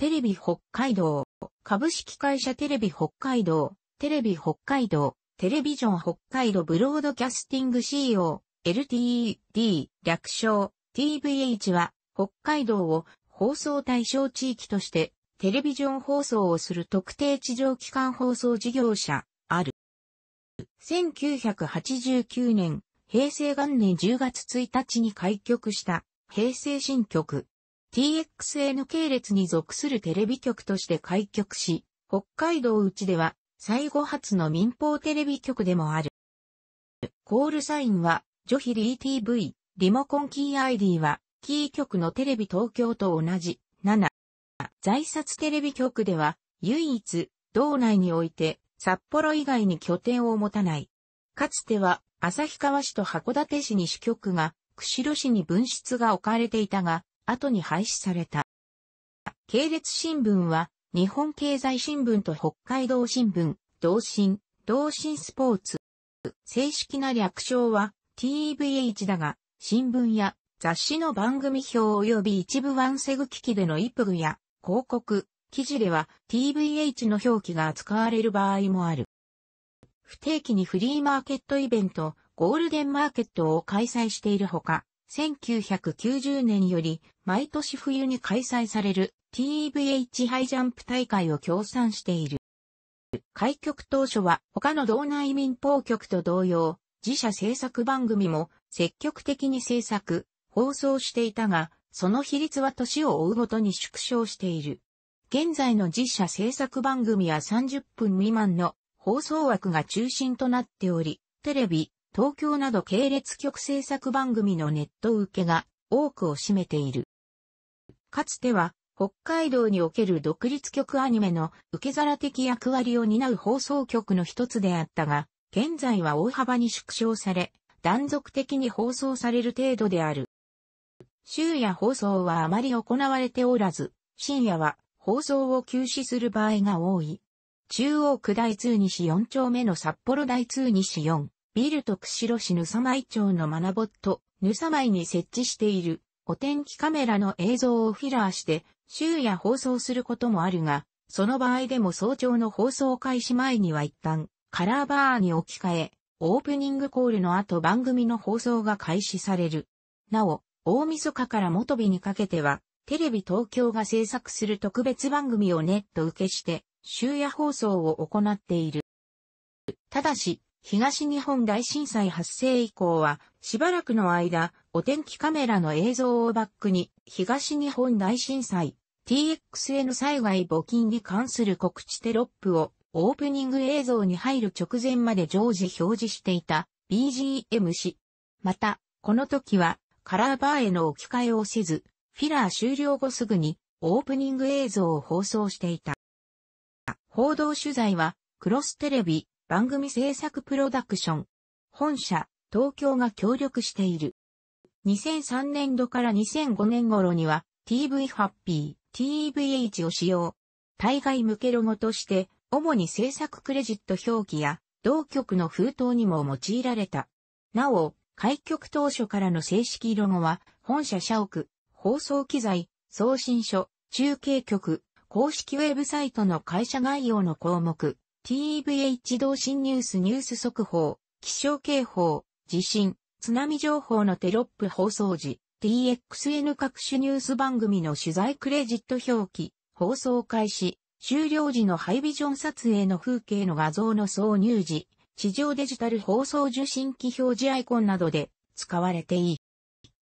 テレビ北海道、株式会社テレビ北海道、テレビ北海道、テレビジョン北海道ブロードキャスティング CO、LTED、略称、TVH は、北海道を放送対象地域として、テレビジョン放送をする特定地上機関放送事業者、ある。1989年、平成元年10月1日に開局した、平成新局、TXN 系列に属するテレビ局として開局し、北海道内では最後発の民放テレビ局でもある。コールサインは、ジョヒリー TV、リモコンキー ID は、キー局のテレビ東京と同じ、7。在札テレビ局では、唯一、道内において、札幌以外に拠点を持たない。かつては、旭川市と函館市に支局が、釧路市に分室が置かれていたが、後に廃止された。系列新聞は、日本経済新聞と北海道新聞、同心、同心スポーツ。正式な略称は TVH だが、新聞や雑誌の番組表及び一部ワンセグ機器でのイプグや広告、記事では TVH の表記が扱われる場合もある。不定期にフリーマーケットイベント、ゴールデンマーケットを開催しているほか、1990年より毎年冬に開催される TVH ハイジャンプ大会を協賛している。開局当初は他の道内民放局と同様、自社制作番組も積極的に制作、放送していたが、その比率は年を追うごとに縮小している。現在の自社制作番組は30分未満の放送枠が中心となっており、テレビ、東京など系列局制作番組のネット受けが多くを占めている。かつては、北海道における独立局アニメの受け皿的役割を担う放送局の一つであったが、現在は大幅に縮小され、断続的に放送される程度である。週夜放送はあまり行われておらず、深夜は放送を休止する場合が多い。中央区大通西4丁目の札幌大通西4。ビルと釧路市ぬさまい町のマナボット、ぬさまいに設置しているお天気カメラの映像をフィラーして、週夜放送することもあるが、その場合でも早朝の放送開始前には一旦、カラーバーに置き換え、オープニングコールの後番組の放送が開始される。なお、大晦日から元日にかけては、テレビ東京が制作する特別番組をネット受けして、終夜放送を行っている。ただし、東日本大震災発生以降は、しばらくの間、お天気カメラの映像をバックに、東日本大震災、TXN 災害募金に関する告知テロップを、オープニング映像に入る直前まで常時表示していた BGM 氏。また、この時は、カラーバーへの置き換えをせず、フィラー終了後すぐに、オープニング映像を放送していた。報道取材は、クロステレビ、番組制作プロダクション、本社、東京が協力している。2003年度から2005年頃には TV ハッピー、TVH を使用。対外向けロゴとして、主に制作クレジット表記や、同局の封筒にも用いられた。なお、開局当初からの正式ロゴは、本社社屋、放送機材、送信書、中継局、公式ウェブサイトの会社概要の項目、TVH 同心ニュースニュース速報、気象警報、地震、津波情報のテロップ放送時、TXN 各種ニュース番組の取材クレジット表記、放送開始、終了時のハイビジョン撮影の風景の画像の挿入時、地上デジタル放送受信機表示アイコンなどで使われていい。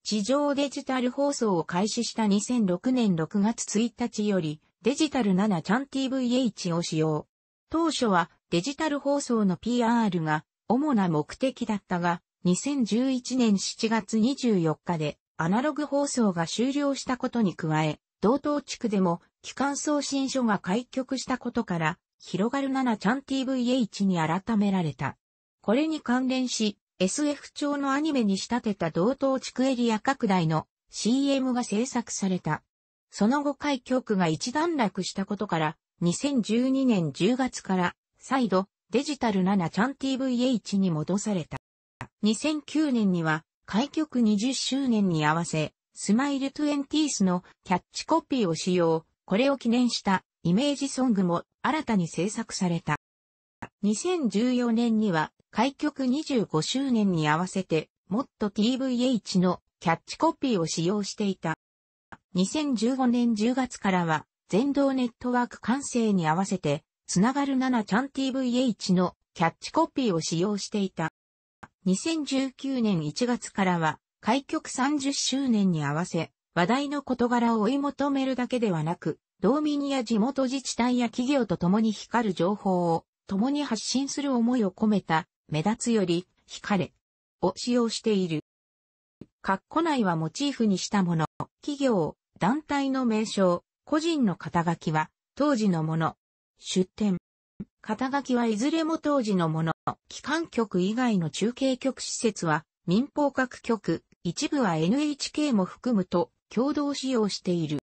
地上デジタル放送を開始した2006年6月1日より、デジタル7ちゃん TVH を使用。当初はデジタル放送の PR が主な目的だったが、2011年7月24日でアナログ放送が終了したことに加え、同等地区でも機関送信所が開局したことから、広がる7ちゃん TVH に改められた。これに関連し、SF 調のアニメに仕立てた同等地区エリア拡大の CM が制作された。その後開局が一段落したことから、2012年10月から再度デジタル7ちゃん TVH に戻された。2009年には開局20周年に合わせ、スマイル20スのキャッチコピーを使用、これを記念したイメージソングも新たに制作された。2014年には開局25周年に合わせて、もっと TVH のキャッチコピーを使用していた。2015年10月からは、全道ネットワーク完成に合わせて、つながる7ちゃん TVH のキャッチコピーを使用していた。2019年1月からは、開局30周年に合わせ、話題の事柄を追い求めるだけではなく、道民や地元自治体や企業と共に光る情報を共に発信する思いを込めた、目立つより、光れを使用している。括弧内はモチーフにしたもの、企業、団体の名称、個人の肩書きは当時のもの。出展。肩書きはいずれも当時のもの。機関局以外の中継局施設は民放各局、一部は NHK も含むと共同使用している。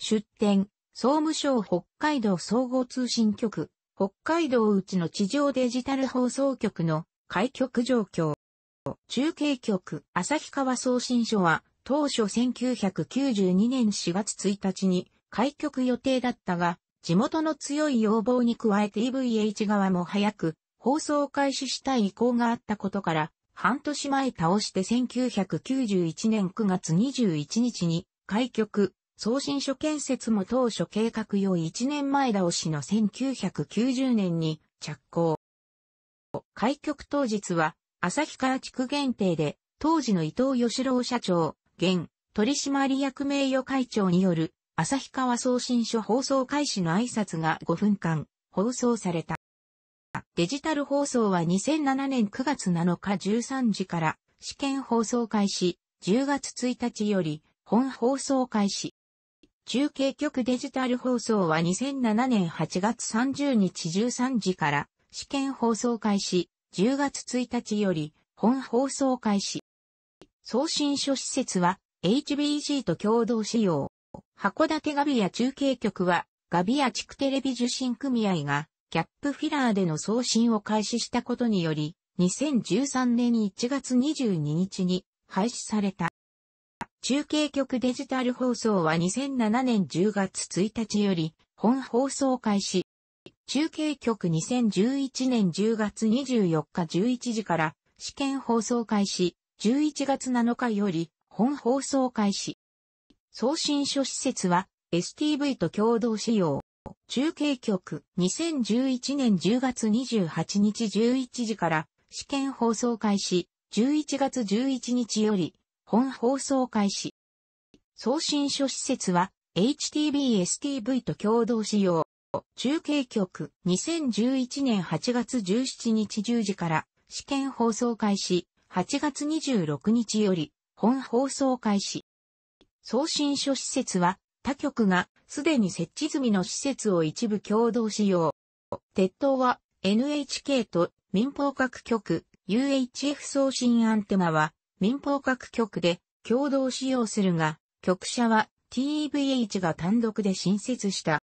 出展、総務省北海道総合通信局、北海道内の地上デジタル放送局の開局状況。中継局、旭川送信所は当初1992年4月1日に開局予定だったが、地元の強い要望に加えて e v h 側も早く放送開始したい意向があったことから、半年前倒して1991年9月21日に開局、送信所建設も当初計画用1年前倒しの1990年に着工。開局当日は、旭川地区限定で、当時の伊藤義郎社長、現取締役名誉会長による旭川送信所放送開始の挨拶が5分間放送された。デジタル放送は2007年9月7日13時から試験放送開始、10月1日より本放送開始。中継局デジタル放送は2007年8月30日13時から試験放送開始、10月1日より本放送開始。送信所施設は HBG と共同使用。函館ガビア中継局は、ガビア地区テレビ受信組合が、キャップフィラーでの送信を開始したことにより、2013年1月22日に廃止された。中継局デジタル放送は2007年10月1日より本放送開始。中継局2011年10月24日11時から試験放送開始、11月7日より本放送開始。送信所施設は STV と共同使用。中継局2011年10月28日11時から試験放送開始11月11日より本放送開始。送信所施設は HTBSTV と共同使用。中継局2011年8月17日10時から試験放送開始8月26日より本放送開始。送信書施設は、他局がすでに設置済みの施設を一部共同使用。鉄塔は NHK と民放各局 UHF 送信アンテナは民放各局で共同使用するが、局舎は TVH が単独で新設した。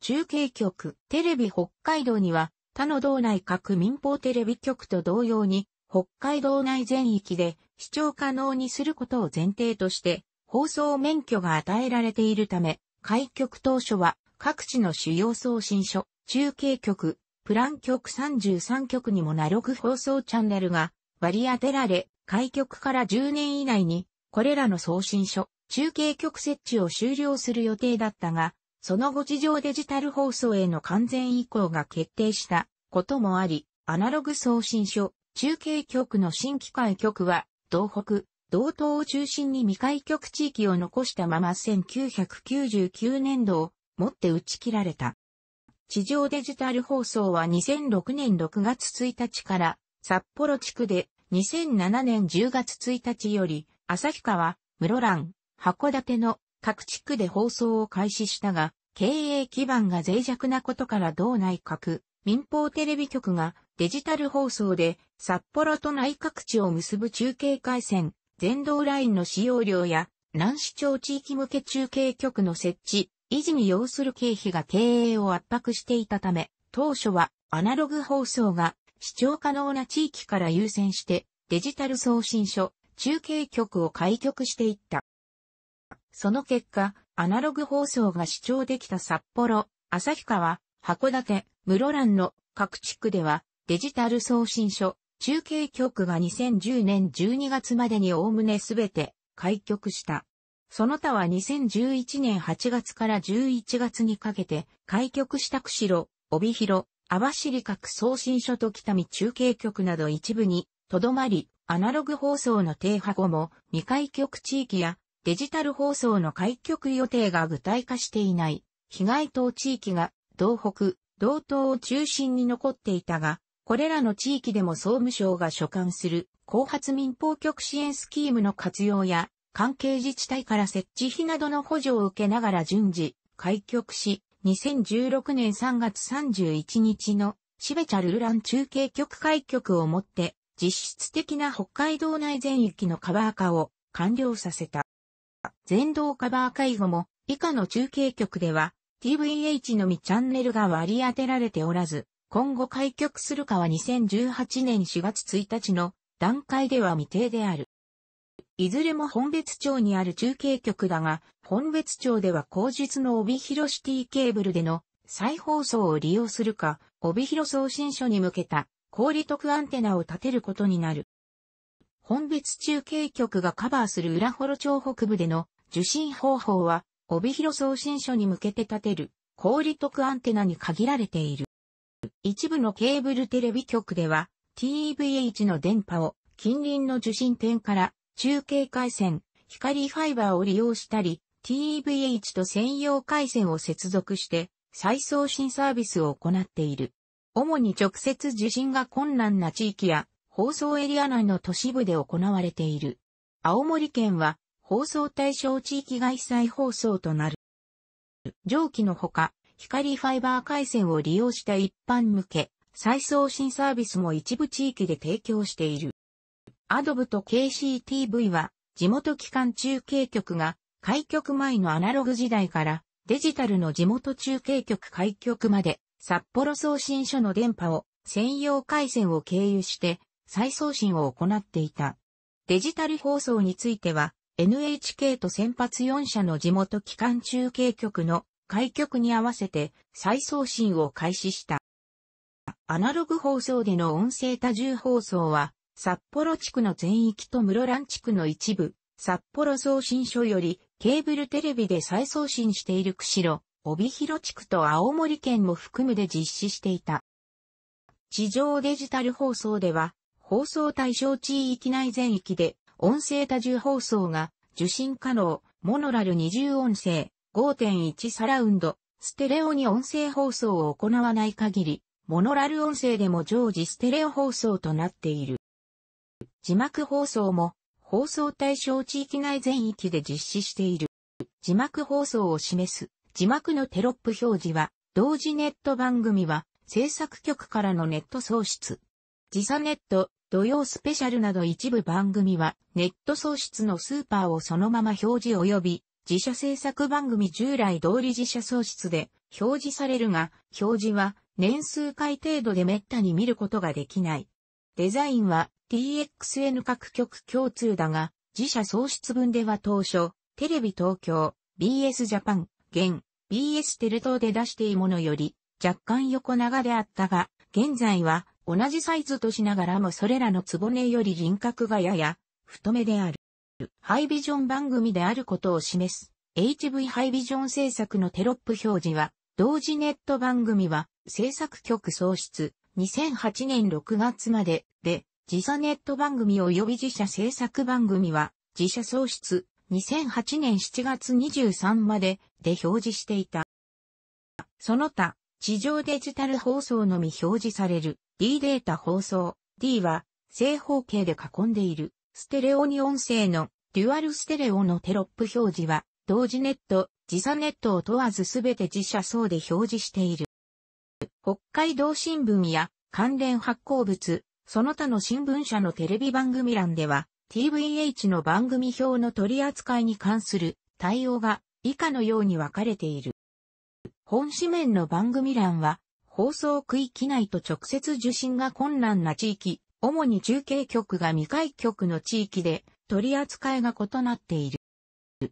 中継局テレビ北海道には他の道内各民放テレビ局と同様に北海道内全域で視聴可能にすることを前提として放送免許が与えられているため、開局当初は各地の主要送信所、中継局、プラン局33局にもナログ放送チャンネルが割り当てられ、開局から10年以内にこれらの送信所、中継局設置を終了する予定だったが、その後事情デジタル放送への完全移行が決定したこともあり、アナログ送信所、中継局の新規開局は、東北、道東を中心に未開局地域を残したまま1999年度をもって打ち切られた。地上デジタル放送は2006年6月1日から札幌地区で2007年10月1日より旭川、室蘭、函館の各地区で放送を開始したが、経営基盤が脆弱なことから道内閣、民放テレビ局がデジタル放送で札幌と内各地を結ぶ中継回線、電動ラインの使用料や、南市町地域向け中継局の設置、維持に要する経費が経営を圧迫していたため、当初はアナログ放送が視聴可能な地域から優先してデジタル送信所、中継局を開局していった。その結果、アナログ放送が視聴できた札幌、旭川、函館、室蘭の各地区ではデジタル送信所、中継局が2010年12月までにおおむねすべて開局した。その他は2011年8月から11月にかけて開局した釧路、帯広、網走各送信所と北見中継局など一部にとどまり、アナログ放送の停波後も未開局地域やデジタル放送の開局予定が具体化していない被害等地域が東北、道東を中心に残っていたが、これらの地域でも総務省が所管する後発民放局支援スキームの活用や関係自治体から設置費などの補助を受けながら順次開局し、2016年3月31日のシベチャルルラン中継局開局をもって実質的な北海道内全域のカバー化を完了させた。全道カバー会後も以下の中継局では TVH のみチャンネルが割り当てられておらず、今後開局するかは2018年4月1日の段階では未定である。いずれも本別町にある中継局だが、本別町では後日の帯広シティケーブルでの再放送を利用するか、帯広送信所に向けた氷利得アンテナを立てることになる。本別中継局がカバーする浦幌町北部での受信方法は、帯広送信所に向けて立てる氷利得アンテナに限られている。一部のケーブルテレビ局では TVH の電波を近隣の受信点から中継回線、光ファイバーを利用したり、TVH と専用回線を接続して再送信サービスを行っている。主に直接受信が困難な地域や放送エリア内の都市部で行われている。青森県は放送対象地域外再放送となる。上記のほか、光ファイバー回線を利用した一般向け、再送信サービスも一部地域で提供している。アドブと KCTV は、地元機関中継局が、開局前のアナログ時代から、デジタルの地元中継局開局まで、札幌送信所の電波を、専用回線を経由して、再送信を行っていた。デジタル放送については、NHK と先発4社の地元機関中継局の開局に合わせて再送信を開始した。アナログ放送での音声多重放送は、札幌地区の全域と室蘭地区の一部、札幌送信所よりケーブルテレビで再送信している釧路、帯広地区と青森県も含むで実施していた。地上デジタル放送では、放送対象地域内全域で音声多重放送が受信可能、モノラル二重音声、5.1サラウンド、ステレオに音声放送を行わない限り、モノラル音声でも常時ステレオ放送となっている。字幕放送も放送対象地域内全域で実施している。字幕放送を示す字幕のテロップ表示は、同時ネット番組は制作局からのネット創出。時差ネット、土曜スペシャルなど一部番組はネット創出のスーパーをそのまま表示及び自社制作番組従来通り自社喪失で表示されるが、表示は年数回程度で滅多に見ることができない。デザインは TXN 各局共通だが、自社喪失分では当初、テレビ東京、BS ジャパン、現、BS テル等で出しているものより、若干横長であったが、現在は同じサイズとしながらもそれらのつぼねより輪郭がやや太めである。ハイビジョン番組であることを示す HV ハイビジョン制作のテロップ表示は、同時ネット番組は制作局創出2008年6月までで、自社ネット番組及び自社制作番組は自社創出2008年7月23までで表示していた。その他、地上デジタル放送のみ表示される D データ放送 D は正方形で囲んでいるステレオに音声のデュアルステレオのテロップ表示は、同時ネット、時差ネットを問わずすべて自社層で表示している。北海道新聞や関連発行物、その他の新聞社のテレビ番組欄では、TVH の番組表の取り扱いに関する対応が以下のように分かれている。本紙面の番組欄は、放送区域内と直接受信が困難な地域、主に中継局が未開局の地域で、取り扱いが異なっている。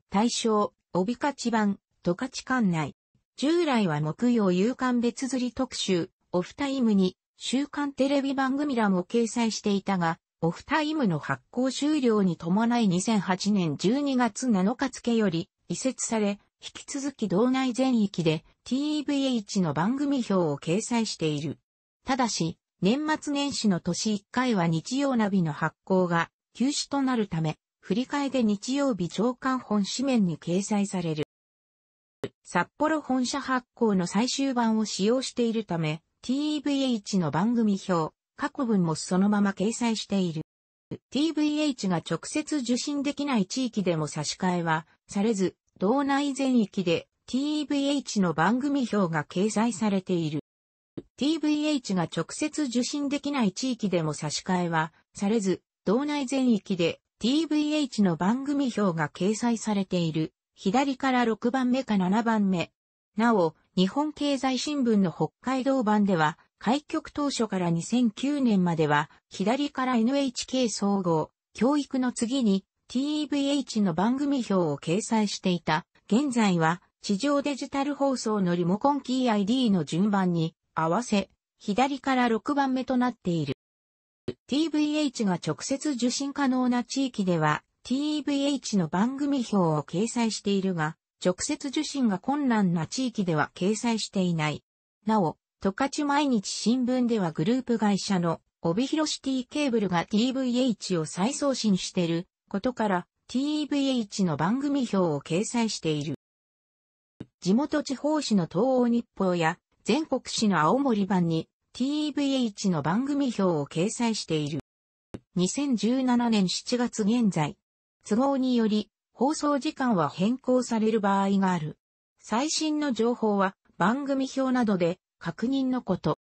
対象、帯値版、十勝館内。従来は木曜夕刊別釣り特集、オフタイムに、週刊テレビ番組欄を掲載していたが、オフタイムの発行終了に伴い2008年12月7日付より移設され、引き続き道内全域で TVH の番組表を掲載している。ただし、年末年始の年1回は日曜ナビの発行が休止となるため、振り替えで日曜日長刊本紙面に掲載される。札幌本社発行の最終版を使用しているため、TVH の番組表、過去文もそのまま掲載している。TVH が直接受信できない地域でも差し替えはされず、道内全域で TVH の番組表が掲載されている。TVH が直接受信できない地域でも差し替えはされず、道内全域で TVH の番組表が掲載されている、左から6番目か7番目。なお、日本経済新聞の北海道版では、開局当初から2009年までは、左から NHK 総合、教育の次に TVH の番組表を掲載していた。現在は、地上デジタル放送のリモコンキー ID の順番に合わせ、左から6番目となっている。TVH が直接受信可能な地域では TVH の番組表を掲載しているが、直接受信が困難な地域では掲載していない。なお、十勝毎日新聞ではグループ会社の帯広シティケーブルが TVH を再送信していることから TVH の番組表を掲載している。地元地方紙の東欧日報や全国紙の青森版に TVH の番組表を掲載している。2017年7月現在、都合により放送時間は変更される場合がある。最新の情報は番組表などで確認のこと。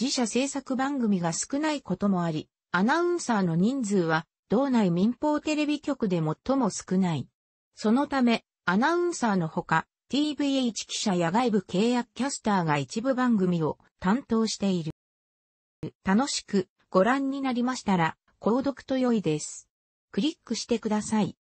自社制作番組が少ないこともあり、アナウンサーの人数は道内民放テレビ局で最も少ない。そのため、アナウンサーのほか、TVH 記者や外部契約キャスターが一部番組を担当している。楽しくご覧になりましたら、購読と良いです。クリックしてください。